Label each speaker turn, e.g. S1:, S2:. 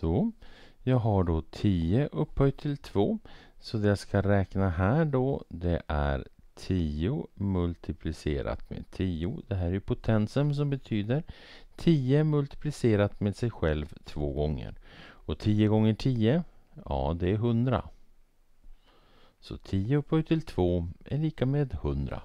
S1: Så. Jag har då 10 upphöjt till 2. Så det jag ska räkna här då det är 10 multiplicerat med 10. Det här är potensen som betyder 10 multiplicerat med sig själv två gånger. Och 10 gånger 10, ja det är 100. Så 10 upphöjt till 2 är lika med 100.